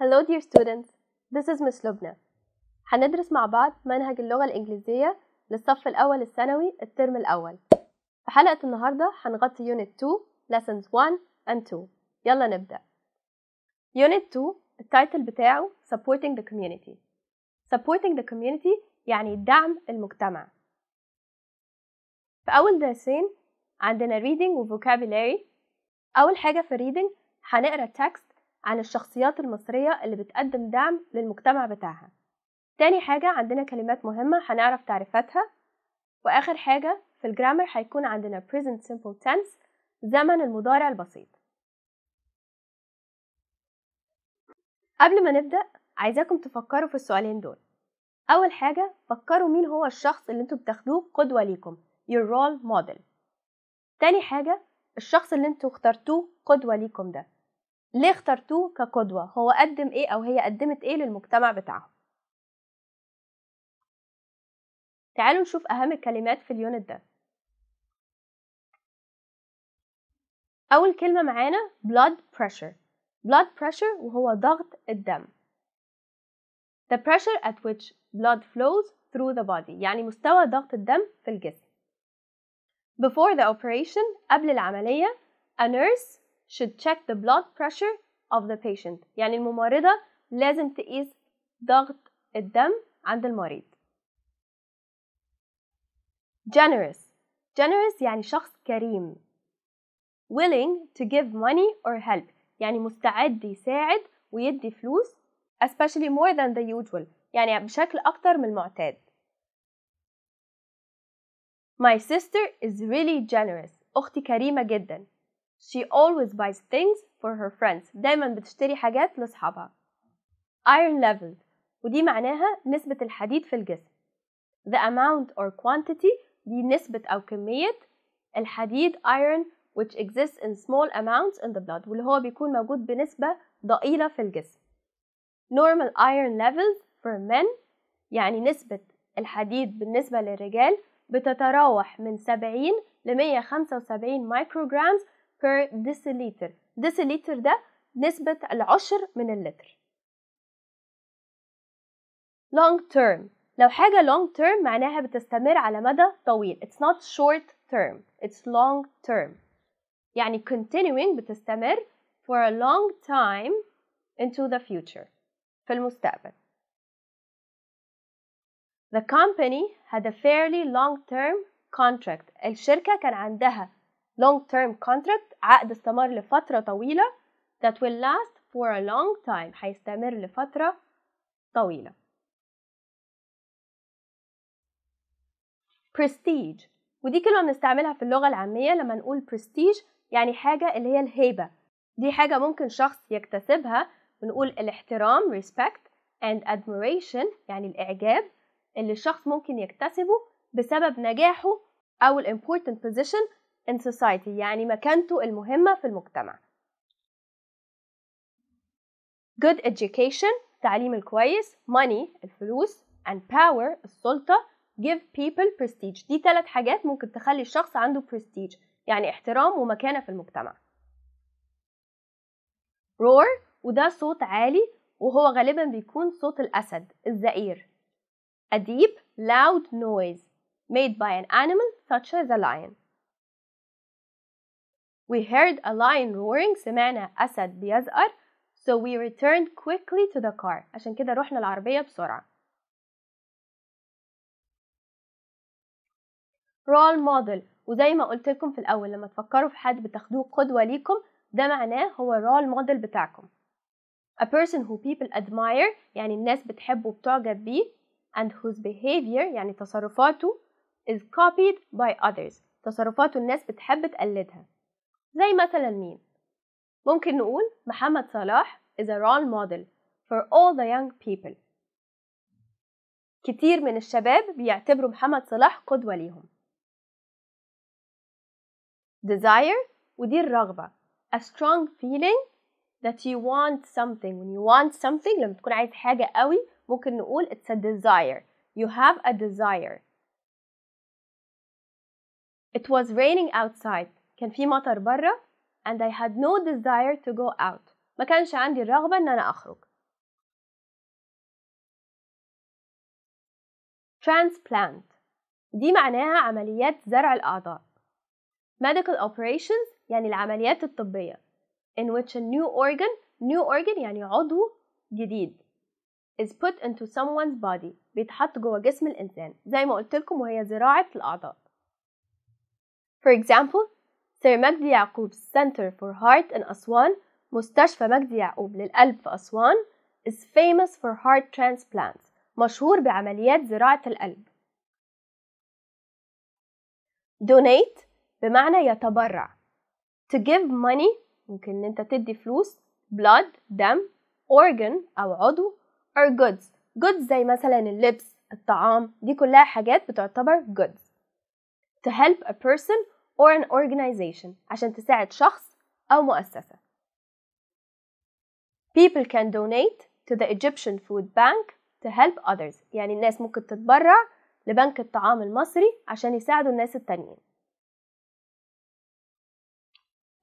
Hello dear students, this is Miss Lubna. هندرس مع بعض منهج اللغة الإنجليزية للصف الأول الثانوي الترم الأول. في حلقة النهاردة هنغطي Unit 2 Lessons 1 and 2. يلا نبدأ. Unit 2 التايتل بتاعه Supporting the Community. Supporting the Community يعني دعم المجتمع. في أول درسين عندنا Reading و Vocabulary. أول حاجة في Reading هنقرا text عن الشخصيات المصرية اللي بتقدم دعم للمجتمع بتاعها تاني حاجة عندنا كلمات مهمة هنعرف تعريفاتها وآخر حاجة في الجرامر هيكون عندنا present simple tense زمن المضارع البسيط قبل ما نبدأ عايزاكم تفكروا في السؤالين دول أول حاجة فكروا مين هو الشخص اللي انتوا بتاخدوه قدوة ليكم your role model تاني حاجة الشخص اللي انتوا اخترتوه قدوة ليكم ده ليه اخترتوه كقدوة هو قدم ايه او هي قدمت ايه للمجتمع بتاعهم تعالوا نشوف اهم الكلمات في اليونت ده اول كلمة معانا blood pressure blood pressure وهو ضغط الدم the pressure at which blood flows through the body يعني مستوى ضغط الدم في الجسم before the operation قبل العملية a nurse should check the blood pressure of the patient يعني الممرضة لازم تقيس ضغط الدم عند المريض generous generous يعني شخص كريم willing to give money or help يعني مستعد يساعد ويدي فلوس especially more than the usual يعني بشكل أكتر من المعتاد My sister is really generous أختي كريمة جدا She always buys things for her friends دايما بتشتري حاجات لاصحابها iron level ودي معناها نسبة الحديد في الجسم the amount or quantity دي نسبة أو كمية الحديد iron which exists in small amounts in the blood واللي هو بيكون موجود بنسبة ضئيلة في الجسم normal iron levels for men يعني نسبة الحديد بالنسبة للرجال بتتراوح من 70 ل 175 micrograms per deciliter deciliter ده نسبة العشر من اللتر long term لو حاجة long term معناها بتستمر على مدى طويل it's not short term it's long term يعني continuing بتستمر for a long time into the future في المستقبل The company had a fairly long-term contract. الشركة كان عندها long term contract عقد استمر لفترة طويلة that will last for a long time هيستمر لفترة طويلة prestige ودي كلمة بنستعملها في اللغة العامية لما نقول prestige يعني حاجة اللي هي الهيبة دي حاجة ممكن شخص يكتسبها بنقول الاحترام respect and admiration يعني الإعجاب اللي الشخص ممكن يكتسبه بسبب نجاحه أو الimportant position in society يعني مكانته المهمة في المجتمع good education تعليم الكويس money الفلوس and power السلطة give people prestige دي ثلاث حاجات ممكن تخلي الشخص عنده prestige يعني احترام ومكانة في المجتمع roar وده صوت عالي وهو غالبا بيكون صوت الأسد الزئير a deep loud noise made by an animal such as a lion We heard a lion roaring سمعنا أسد بيزقر so we returned quickly to the car عشان كده رحنا العربية بسرعة role model وزي ما قلت لكم في الأول لما تفكروا في حد بتاخدوه قدوة ليكم ده معناه هو role model بتاعكم a person who people admire يعني الناس بتحبه وبتعجب بيه and whose behavior يعني تصرفاته is copied by others تصرفاته الناس بتحب تقلدها زي مثلا مين ممكن نقول محمد صلاح is a role model for all the young people كتير من الشباب بيعتبروا محمد صلاح قدوة ليهم desire ودي الرغبة a strong feeling that you want something when you want something لما تكون عايز حاجة قوي ممكن نقول it's a desire you have a desire it was raining outside كان في مطر بره and I had no desire to go out ما كانش عندي الرغبة إن أنا أخرج transplant دي معناها عمليات زرع الأعضاء medical operations يعني العمليات الطبية in which a new organ new organ يعني عضو جديد is put into someone's body بيتحط جوه جسم الإنسان زي ما قلت لكم وهي زراعة الأعضاء For example, سير مجدي يعقوب Center for Heart in أسوان مستشفى مجدي يعقوب للقلب في أسوان is famous for heart transplants مشهور بعمليات زراعة القلب donate بمعنى يتبرع to give money ممكن ان انت تدي فلوس blood دم organ او عضو or goods goods زي مثلا اللبس الطعام دي كلها حاجات بتعتبر goods to help a person or an organization عشان تساعد شخص أو مؤسسة people can donate to the Egyptian food bank to help others يعني الناس ممكن تتبرع لبنك الطعام المصري عشان يساعدوا الناس التانيين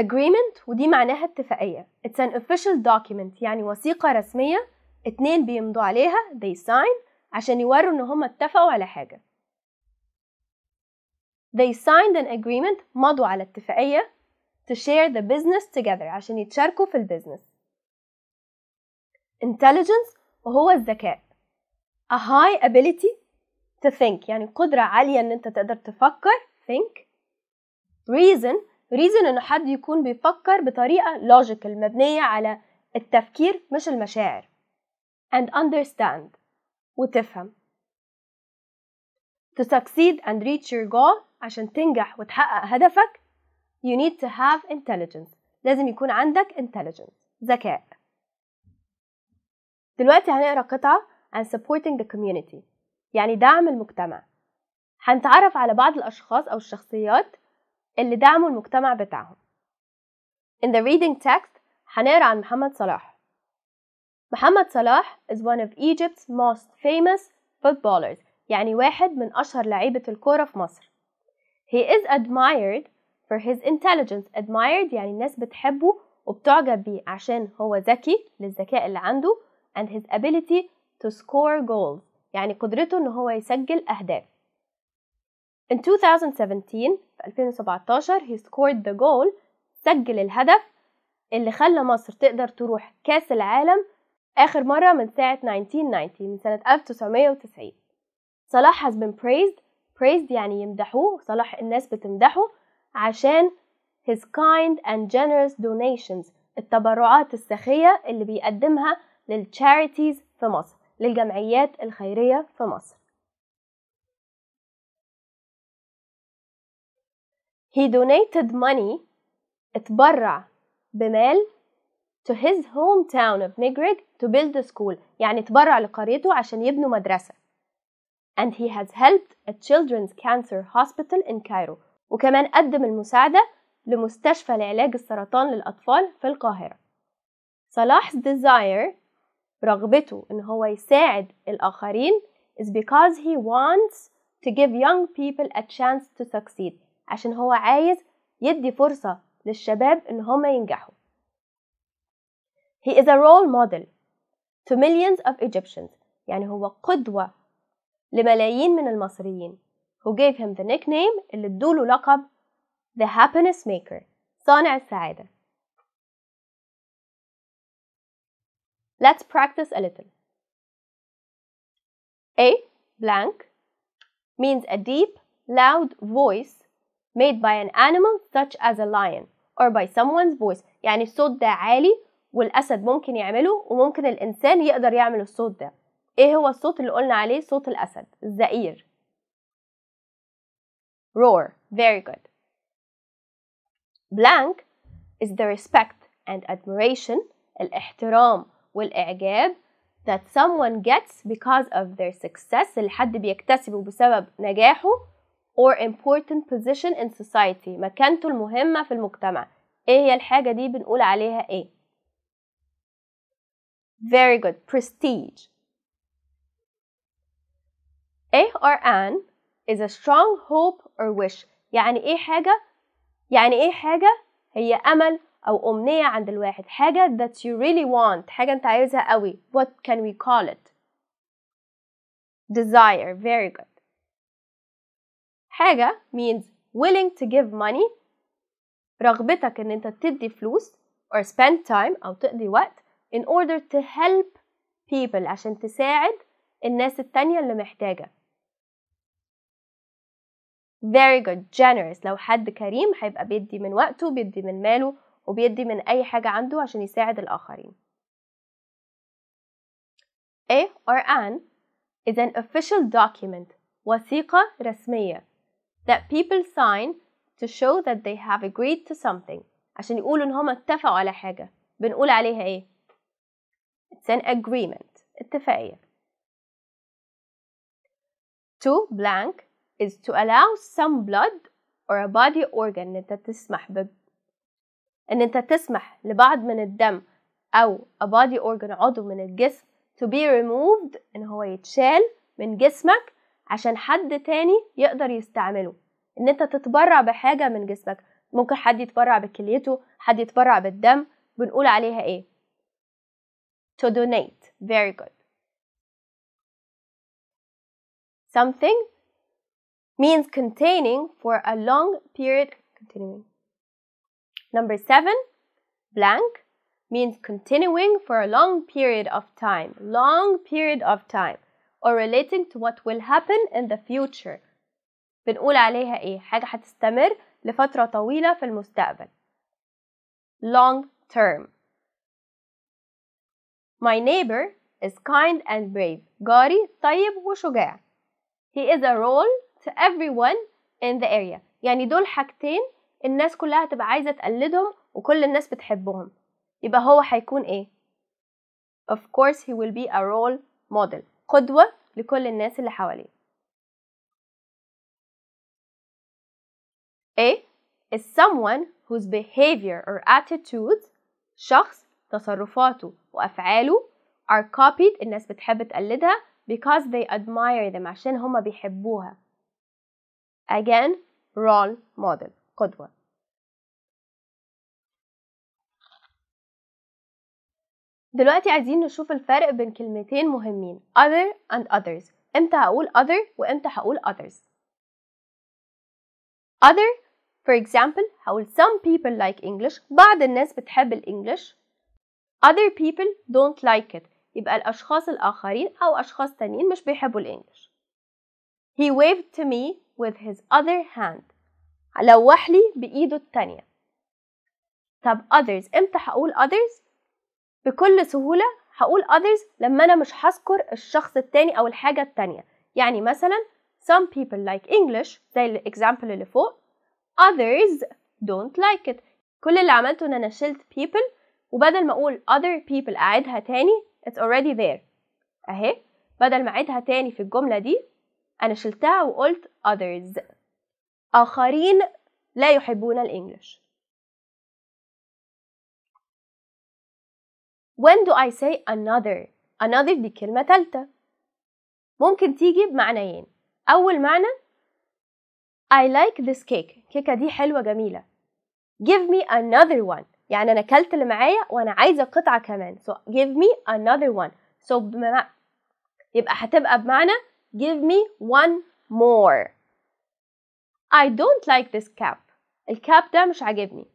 agreement ودي معناها اتفاقية it's an official document يعني وثيقة رسمية اتنين بيمضوا عليها they sign عشان يوروا ان هما اتفقوا على حاجة They signed an agreement مضوا على اتفاقية to share the business together عشان يتشاركوا في البيزنس. Intelligence وهو الذكاء. A high ability to think يعني قدرة عالية إن أنت تقدر تفكر think. Reason reason إنه حد يكون بيفكر بطريقة logical مبنية على التفكير مش المشاعر. And understand وتفهم. To succeed and reach your goal عشان تنجح وتحقق هدفك you need to have intelligence لازم يكون عندك intelligence ذكاء دلوقتي هنقرا قطعة عن supporting the community يعني دعم المجتمع هنتعرف على بعض الأشخاص أو الشخصيات اللي دعموا المجتمع بتاعهم In the reading text هنقرا عن محمد صلاح محمد صلاح is one of Egypt's most famous footballers يعني واحد من أشهر لعيبة الكورة في مصر He is admired for his intelligence admired يعني الناس بتحبه وبتعجب بيه عشان هو ذكي للذكاء اللي عنده and his ability to score goals يعني قدرته ان هو يسجل اهداف In 2017 في 2017 he scored the goal سجل الهدف اللي خلى مصر تقدر تروح كاس العالم آخر مرة من ساعة 1990 من سنة 1990 صلاح has been praised praised يعني يمدحوه صلاح الناس بتمدحه عشان his kind and generous donations التبرعات السخية اللي بيقدمها للcharities في مصر للجمعيات الخيرية في مصر He donated money اتبرع بمال to his hometown of Nigrig to build a school يعني اتبرع لقريته عشان يبنوا مدرسة and he has helped a children's cancer hospital in Cairo وكمان قدم المساعدة لمستشفى لعلاج السرطان للأطفال في القاهرة صلاح's desire رغبته إن هو يساعد الآخرين is because he wants to give young people a chance to succeed عشان هو عايز يدي فرصة للشباب إن هم ينجحوا He is a role model to millions of Egyptians يعني هو قدوة لملايين من المصريين who gave him the nickname اللي ادوله لقب The Happiness Maker صانع السعادة Let's practice a little A blank means a deep loud voice made by an animal such as a lion or by someone's voice يعني الصوت ده عالي والأسد ممكن يعمله وممكن الإنسان يقدر يعمل الصوت ده ايه هو الصوت اللي قلنا عليه صوت الاسد الزئير roar very good blank is the respect and admiration الاحترام والاعجاب that someone gets because of their success اللي حد بيكتسبه بسبب نجاحه or important position in society مكانته المهمة في المجتمع ايه هي الحاجة دي بنقول عليها ايه very good prestige إيه or an is a strong hope or wish يعني إيه حاجة يعني إيه حاجة هي أمل أو أمنية عند الواحد حاجة that you really want حاجة أنت عايزها قوي what can we call it desire very good حاجة means willing to give money رغبتك إن أنت تدي فلوس or spend time أو تقضي وقت in order to help people عشان تساعد الناس التانية اللي محتاجة very good generous لو حد كريم هيبقى بيدي من وقته بيدي من ماله وبيدي من أي حاجة عنده عشان يساعد الآخرين A or an is an official document وثيقة رسمية that people sign to show that they have agreed to something عشان يقولوا إن هم اتفقوا على حاجة بنقول عليها إيه؟ It's an agreement اتفاقية to blank is to allow some blood or a body organ إن أنت تسمح ب... إن أنت تسمح لبعض من الدم أو a body organ عضو من الجسم to be removed إن هو يتشال من جسمك عشان حد تاني يقدر يستعمله إن أنت تتبرع بحاجة من جسمك ممكن حد يتبرع بكليته حد يتبرع بالدم بنقول عليها إيه to donate very good something means containing for a long period continuing. Number seven, blank means continuing for a long period of time, long period of time, or relating to what will happen in the future. بنقول عليها ايه؟ حاجة هتستمر لفترة طويلة في المستقبل. Long term. My neighbor is kind and brave. جاري طيب وشجاع. He is a role to everyone in the area يعني دول حاجتين الناس كلها هتبقى عايزة تقلدهم وكل الناس بتحبهم يبقى هو هيكون ايه of course he will be a role model قدوة لكل الناس اللي حواليه A is someone whose behavior or attitudes شخص تصرفاته وأفعاله are copied الناس بتحب تقلدها because they admire them عشان هما بيحبوها again role model قدوة دلوقتي عايزين نشوف الفرق بين كلمتين مهمين other and others امتى هقول other وامتى هقول others other for example هقول some people like English بعض الناس بتحب الإنجليش other people don't like it يبقى الأشخاص الآخرين أو أشخاص تانيين مش بيحبوا الإنجليش he waved to me with his other hand هلوح لي بإيده التانية طب others امتى هقول others؟ بكل سهولة هقول others لما أنا مش هذكر الشخص التاني أو الحاجة التانية يعني مثلا some people like English زي الإكزامبل اللي فوق others don't like it كل اللي عملته إن أنا شلت people وبدل ما أقول other people أعيدها تاني it's already there أهي بدل ما أعيدها تاني في الجملة دي أنا شلتها وقلت others آخرين لا يحبون الإنجليش When do I say another? Another دي كلمة تالتة ممكن تيجي بمعنيين أول معنى I like this cake الكيكة دي حلوة جميلة Give me another one يعني أنا كلت اللي معايا وأنا عايزة قطعة كمان So give me another one So بم... يبقى هتبقى بمعنى Give me one more. I don't like this cap. الكاب ده مش عاجبني.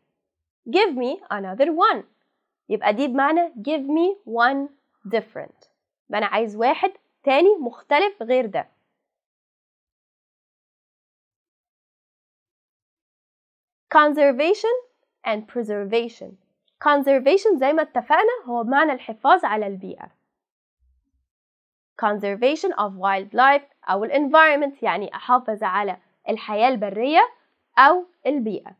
Give me another one. يبقى دي بمعنى give me one different. يبقى أنا عايز واحد تاني مختلف غير ده. conservation and preservation conservation زي ما اتفقنا هو معنى الحفاظ على البيئة conservation of wildlife أو environment يعني أحافظ على الحياة البرية أو البيئة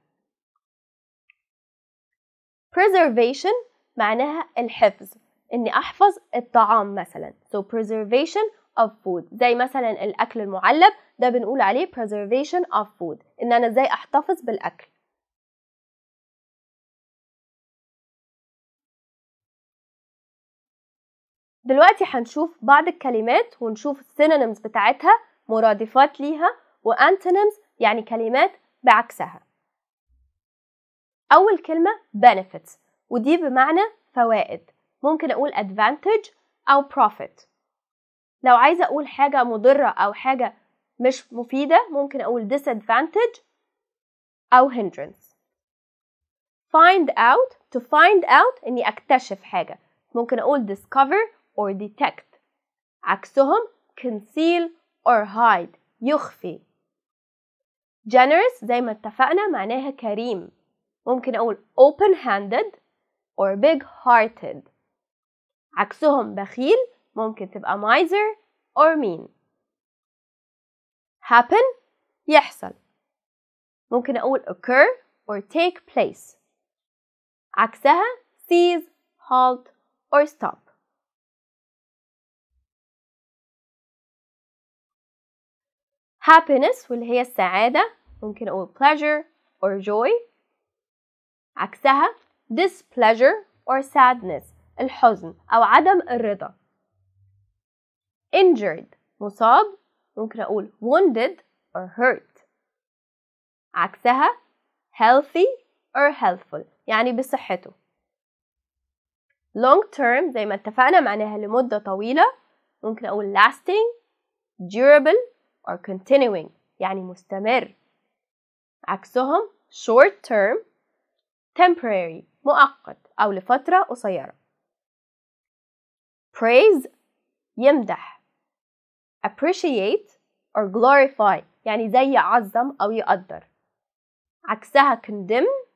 preservation معناها الحفظ إني أحفظ الطعام مثلا so preservation of food زي مثلا الأكل المعلب ده بنقول عليه preservation of food إن أنا إزاي أحتفظ بالأكل دلوقتي هنشوف بعض الكلمات ونشوف السينونيمز بتاعتها مرادفات ليها وانتونيمز يعني كلمات بعكسها أول كلمة benefits ودي بمعنى فوائد ممكن أقول advantage أو profit لو عايزة أقول حاجة مضرة أو حاجة مش مفيدة ممكن أقول disadvantage أو hindrance find out to find out إني أكتشف حاجة ممكن أقول discover or detect عكسهم conceal or hide يخفي generous زي ما اتفقنا معناها كريم ممكن أقول open-handed or big-hearted عكسهم بخيل ممكن تبقى miser or mean happen يحصل ممكن أقول occur or take place عكسها seize, halt or stop happiness واللي هي السعادة ممكن أقول pleasure or joy عكسها displeasure or sadness الحزن أو عدم الرضا injured مصاب ممكن أقول wounded or hurt عكسها healthy or healthful يعني بصحته long term زي ما اتفقنا معناها لمدة طويلة ممكن أقول lasting durable or continuing يعني مستمر عكسهم short term temporary مؤقت أو لفترة قصيرة praise يمدح appreciate or glorify يعني زي يعظم أو يقدر عكسها condemn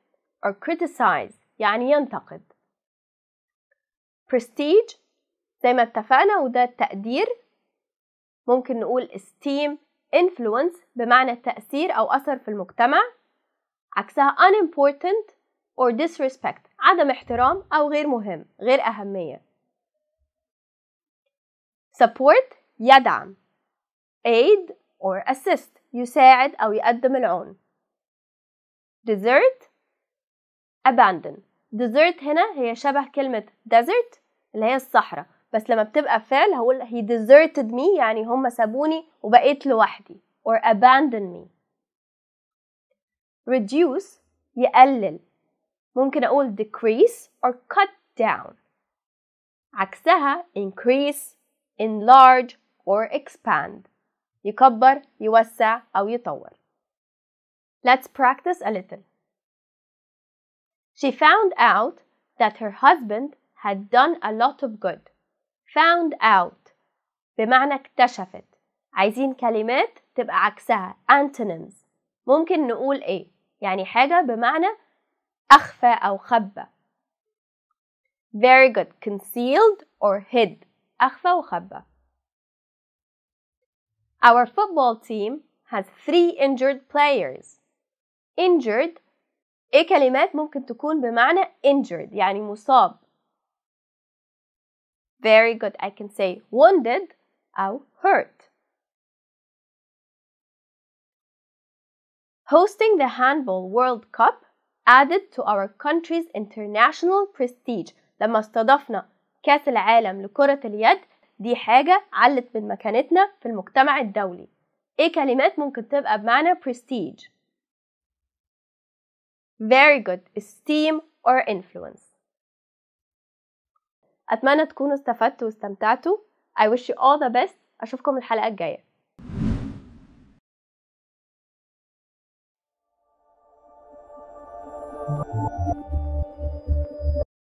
or criticize يعني ينتقد prestige زي ما اتفقنا وده التقدير ممكن نقول esteem influence بمعنى التأثير أو أثر في المجتمع عكسها unimportant or disrespect عدم احترام أو غير مهم غير أهمية support يدعم aid or assist يساعد أو يقدم العون desert abandon desert هنا هي شبه كلمة desert اللي هي الصحراء بس لما بتبقى فعل هقول he deserted me يعني هم سابوني وبقيت لوحدي or abandoned me reduce يقلل ممكن أقول decrease or cut down عكسها increase enlarge or expand يكبر يوسع أو يطور Let's practice a little She found out that her husband had done a lot of good found out بمعنى اكتشفت عايزين كلمات تبقى عكسها antonyms ممكن نقول ايه يعني حاجة بمعنى أخفى أو خبى very good concealed or hid أخفى وخبى Our football team has three injured players injured ايه كلمات ممكن تكون بمعنى injured يعني مصاب Very good. I can say wounded or uh, hurt. Hosting the Handball World Cup added to our country's international prestige لما استضفنا كأس العالم لكرة اليد دي حاجة علت من مكانتنا في المجتمع الدولي ايه كلمات ممكن تبقى بمعنى prestige very good esteem or influence أتمنى تكونوا استفدتوا واستمتعتوا I wish you all the best أشوفكم الحلقة الجاية